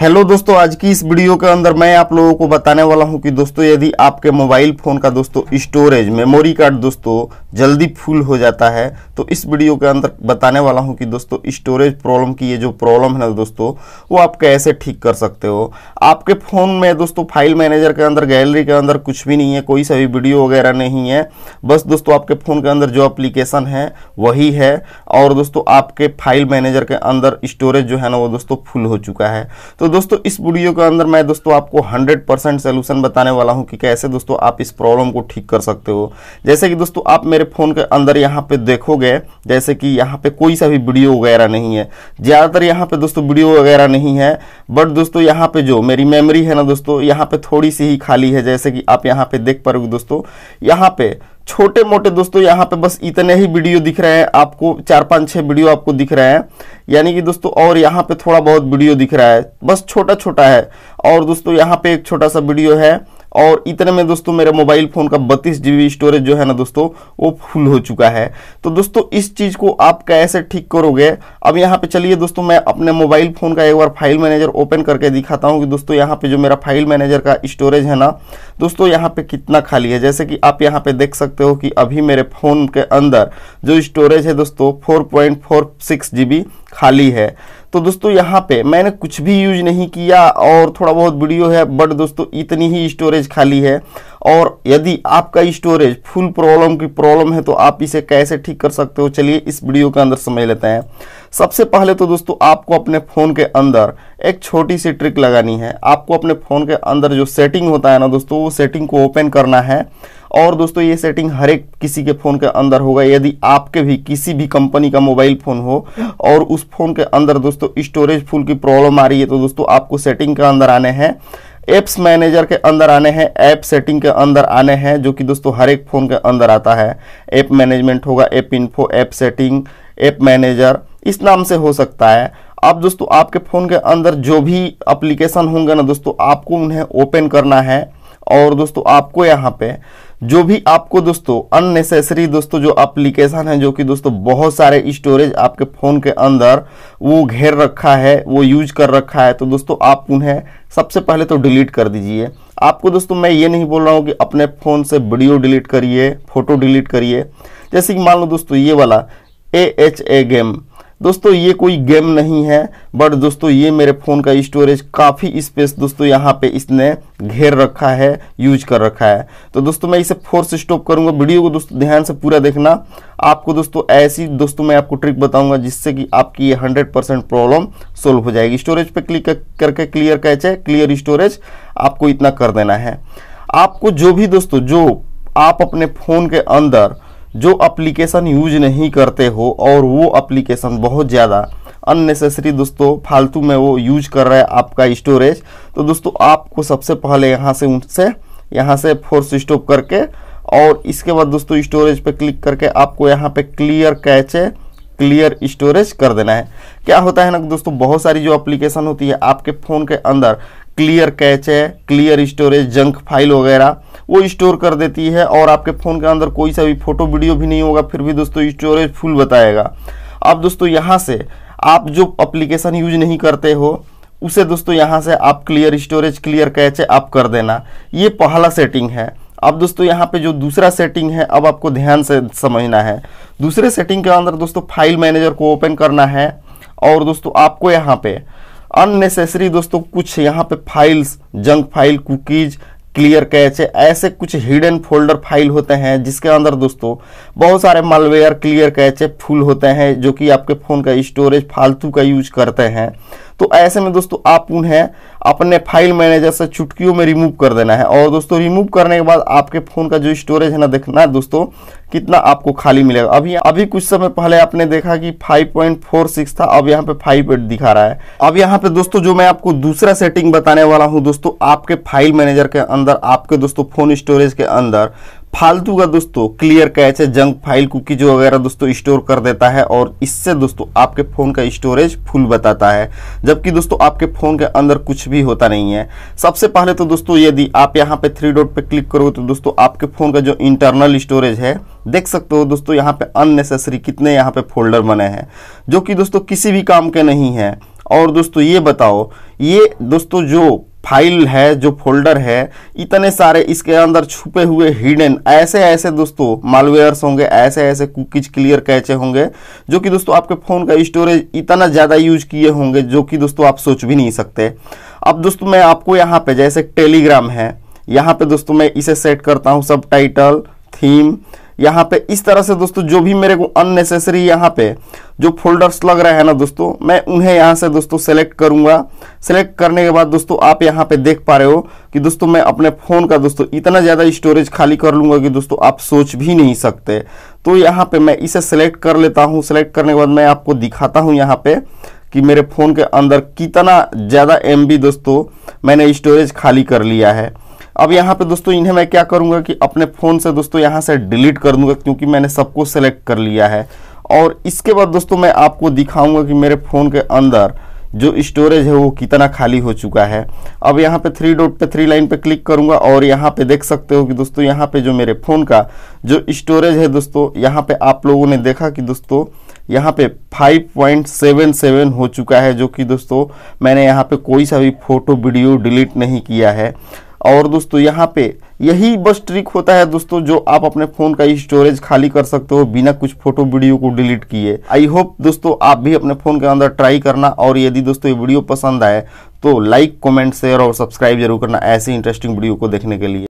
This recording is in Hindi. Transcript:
हेलो दोस्तों आज की इस वीडियो के अंदर मैं आप लोगों को बताने वाला हूं कि दोस्तों यदि आपके मोबाइल फ़ोन का दोस्तों स्टोरेज मेमोरी कार्ड दोस्तों जल्दी फुल हो जाता है तो इस वीडियो के अंदर बताने वाला हूं कि दोस्तों स्टोरेज प्रॉब्लम की ये जो प्रॉब्लम है ना दोस्तों वो आप कैसे ठीक कर सकते हो आपके फ़ोन में दोस्तों फाइल मैनेजर के अंदर गैलरी के अंदर कुछ भी नहीं है कोई सभी वीडियो वगैरह नहीं है बस दोस्तों आपके फ़ोन के अंदर जो अप्लीकेशन है वही है और दोस्तों आपके फाइल मैनेजर के अंदर स्टोरेज जो है ना वो दोस्तों फुल हो चुका है तो तो दोस्तों इस वीडियो के अंदर मैं दोस्तों आपको 100 परसेंट सोल्यूशन बताने वाला हूं कि कैसे दोस्तों आप इस प्रॉब्लम को ठीक कर सकते हो जैसे कि दोस्तों आप मेरे फ़ोन के अंदर यहां पे देखोगे जैसे कि यहां पे कोई सा भी वीडियो वगैरह नहीं है ज़्यादातर यहाँ पे दोस्तों वीडियो वगैरह नहीं है बट दोस्तों यहाँ पर जो मेरी मेमरी है ना दोस्तों यहाँ पर थोड़ी सी ही खाली है जैसे कि आप यहाँ पर देख पा रहे हो दोस्तों यहाँ पर छोटे मोटे दोस्तों यहाँ पे बस इतने ही वीडियो दिख रहे हैं आपको चार पांच छह वीडियो आपको दिख रहे हैं यानी कि दोस्तों और यहाँ पे थोड़ा बहुत वीडियो दिख रहा है बस छोटा छोटा है और दोस्तों यहाँ पे एक छोटा सा वीडियो है और इतने में दोस्तों मेरे मोबाइल फ़ोन का बत्तीस जी स्टोरेज जो है ना दोस्तों वो फुल हो चुका है तो दोस्तों इस चीज़ को आप कैसे ठीक करोगे अब यहाँ पे चलिए दोस्तों मैं अपने मोबाइल फ़ोन का एक बार फाइल मैनेजर ओपन करके दिखाता हूँ कि दोस्तों यहाँ पे जो मेरा फाइल मैनेजर का स्टोरेज है ना दोस्तों यहाँ पे कितना खाली है जैसे कि आप यहाँ पे देख सकते हो कि अभी मेरे फ़ोन के अंदर जो स्टोरेज है दोस्तों four point four six G B खाली है तो दोस्तों यहाँ पे मैंने कुछ भी यूज नहीं किया और थोड़ा बहुत वीडियो है बट दोस्तों इतनी ही स्टोरेज खाली है और यदि आपका स्टोरेज फुल प्रॉब्लम की प्रॉब्लम है तो आप इसे कैसे ठीक कर सकते हो चलिए इस वीडियो के अंदर समझ लेते हैं सबसे पहले तो दोस्तों आपको अपने फ़ोन के अंदर एक छोटी सी ट्रिक लगानी है आपको अपने फ़ोन के अंदर जो सेटिंग होता है ना दोस्तों वो सेटिंग को ओपन करना है और दोस्तों ये सेटिंग हर एक किसी के फ़ोन के अंदर होगा यदि आपके भी किसी भी कंपनी का मोबाइल फ़ोन हो और उस फ़ोन के अंदर दोस्तों स्टोरेज फुल की प्रॉब्लम आ रही है तो दोस्तों आपको सेटिंग के अंदर आने हैं एप्स मैनेजर के अंदर आने हैं ऐप सेटिंग के अंदर आने हैं जो कि दोस्तों हर एक फ़ोन के अंदर आता है ऐप मैनेजमेंट होगा app info app setting app manager इस नाम से हो सकता है अब दोस्तों आपके फ़ोन के अंदर जो भी एप्लीकेशन होंगे ना दोस्तों आपको उन्हें ओपन करना है और दोस्तों आपको यहाँ पे जो भी आपको दोस्तों अननेसेसरी दोस्तों जो एप्लीकेशन है जो कि दोस्तों बहुत सारे स्टोरेज आपके फ़ोन के अंदर वो घेर रखा है वो यूज कर रखा है तो दोस्तों आप उन्हें सबसे पहले तो डिलीट कर दीजिए आपको दोस्तों मैं ये नहीं बोल रहा हूँ कि अपने फ़ोन से वीडियो डिलीट करिए फ़ोटो डिलीट करिए जैसे कि मान लो दोस्तों ये वाला ए एच ए गेम दोस्तों ये कोई गेम नहीं है बट दोस्तों ये मेरे फ़ोन का स्टोरेज काफ़ी स्पेस दोस्तों यहाँ पे इसने घेर रखा है यूज कर रखा है तो दोस्तों मैं इसे फोर्स स्टॉप करूँगा वीडियो को दोस्तों ध्यान से पूरा देखना आपको दोस्तों ऐसी दोस्तों मैं आपको ट्रिक बताऊँगा जिससे कि आपकी ये हंड्रेड प्रॉब्लम सोल्व हो जाएगी स्टोरेज पर क्लिक करके क्लियर कैच है क्लियर स्टोरेज आपको इतना कर देना है आपको जो भी दोस्तों जो आप अपने फ़ोन के अंदर जो अप्लीकेशन यूज नहीं करते हो और वो अप्लीकेशन बहुत ज़्यादा अननेसेसरी दोस्तों फालतू में वो यूज कर रहा है आपका स्टोरेज तो दोस्तों आपको सबसे पहले यहाँ से उनसे यहाँ से फोर्स स्टॉप करके और इसके बाद दोस्तों स्टोरेज पे क्लिक करके आपको यहाँ पे क्लियर कैचे क्लियर स्टोरेज कर देना है क्या होता है ना दोस्तों बहुत सारी जो एप्लीकेशन होती है आपके फ़ोन के अंदर क्लियर कैच है क्लियर स्टोरेज जंक फाइल वगैरह वो स्टोर कर देती है और आपके फ़ोन के अंदर कोई सा भी फ़ोटो वीडियो भी नहीं होगा फिर भी दोस्तों स्टोरेज फुल बताएगा अब दोस्तों यहाँ से आप जो अप्लीकेशन यूज नहीं करते हो उसे दोस्तों यहाँ से आप क्लियर स्टोरेज क्लियर कैच है आप कर देना ये पहला सेटिंग है अब दोस्तों यहाँ पे जो दूसरा सेटिंग है अब आपको ध्यान से समझना है दूसरे सेटिंग के अंदर दोस्तों फाइल मैनेजर को ओपन करना है और दोस्तों आपको यहाँ पे अननेसेसरी दोस्तों कुछ यहाँ पे files junk file cookies clear cache ऐसे कुछ हिडन फोल्डर फाइल होते हैं जिसके अंदर दोस्तों बहुत सारे मालवेयर क्लियर कैच फुल होते हैं जो कि आपके फ़ोन का स्टोरेज फालतू का यूज करते हैं तो ऐसे में दोस्तों आप उन्हें अपने फाइल मैनेजर से चुटकियों में रिमूव कर देना है और दोस्तों रिमूव करने के बाद आपके फ़ोन का जो स्टोरेज है ना देखना है दोस्तों कितना आपको खाली मिलेगा अभी अभी कुछ समय पहले आपने देखा कि 5.46 था अब यहाँ पे 5.8 दिखा रहा है अब यहाँ पे दोस्तों जो मैं आपको दूसरा सेटिंग बताने वाला हूँ दोस्तों आपके फाइल मैनेजर के अंदर आपके दोस्तों फ़ोन स्टोरेज के अंदर फालतू का दोस्तों क्लियर कैच है जंक फाइल कुकी जो वगैरह दोस्तों स्टोर कर देता है और इससे दोस्तों आपके फ़ोन का स्टोरेज फुल बताता है जबकि दोस्तों आपके फ़ोन के अंदर कुछ भी होता नहीं है सबसे पहले तो दोस्तों यदि आप यहाँ पे थ्री डॉट पे क्लिक करो तो दोस्तों आपके फ़ोन का जो इंटरनल स्टोरेज है देख सकते हो दोस्तों यहाँ पे अननेसेसरी कितने यहाँ पे फोल्डर बने हैं जो कि दोस्तों किसी भी काम के नहीं है और दोस्तों ये बताओ ये दोस्तों जो फाइल है जो फोल्डर है इतने सारे इसके अंदर छुपे हुए हिडन ऐसे ऐसे दोस्तों मालवेयर्स होंगे ऐसे ऐसे कुकीज क्लियर कैचे होंगे जो कि दोस्तों आपके फ़ोन का स्टोरेज इतना ज़्यादा यूज किए होंगे जो कि दोस्तों आप सोच भी नहीं सकते अब दोस्तों मैं आपको यहाँ पे जैसे टेलीग्राम है यहाँ पे दोस्तों मैं इसे सेट करता हूँ सब टाइटल थीम यहाँ पे इस तरह से दोस्तों जो भी मेरे को अननेसेसरी यहाँ पे जो फोल्डर्स लग रहे हैं ना दोस्तों मैं उन्हें यहाँ से दोस्तों सेलेक्ट करूंगा सेलेक्ट करने के बाद दोस्तों आप यहाँ पे देख पा रहे हो कि दोस्तों मैं अपने फ़ोन का दोस्तों इतना ज़्यादा स्टोरेज खाली कर लूंगा कि दोस्तों आप सोच भी नहीं सकते तो यहाँ पे मैं इसे सेलेक्ट कर लेता हूँ सेलेक्ट करने के बाद मैं आपको दिखाता हूँ यहाँ पे कि मेरे फ़ोन के अंदर कितना ज़्यादा एम दोस्तों मैंने स्टोरेज खाली कर लिया है अब यहाँ पे दोस्तों इन्हें मैं क्या करूँगा कि अपने फ़ोन से दोस्तों यहाँ से डिलीट कर दूँगा क्योंकि मैंने सबको सेलेक्ट कर लिया है और इसके बाद दोस्तों मैं आपको दिखाऊँगा कि मेरे फ़ोन के अंदर जो स्टोरेज है वो कितना खाली हो चुका है अब यहाँ पे थ्री डॉट पे थ्री लाइन पे क्लिक करूँगा और यहाँ पे देख सकते हो कि दोस्तों यहाँ पे जो मेरे फ़ोन का जो स्टोरेज है दोस्तों यहाँ पे आप लोगों ने देखा कि दोस्तों यहाँ पे 5.77 हो चुका है जो कि दोस्तों मैंने यहाँ पे कोई सा भी फ़ोटो वीडियो डिलीट नहीं किया है और दोस्तों यहाँ पे यही बस ट्रिक होता है दोस्तों जो आप अपने फ़ोन का स्टोरेज खाली कर सकते हो बिना कुछ फोटो वीडियो को डिलीट किए आई होप दोस्तों आप भी अपने फ़ोन के अंदर ट्राई करना और यदि दोस्तों ये वीडियो पसंद आए तो लाइक कमेंट शेयर और सब्सक्राइब जरूर करना ऐसे इंटरेस्टिंग वीडियो को देखने के लिए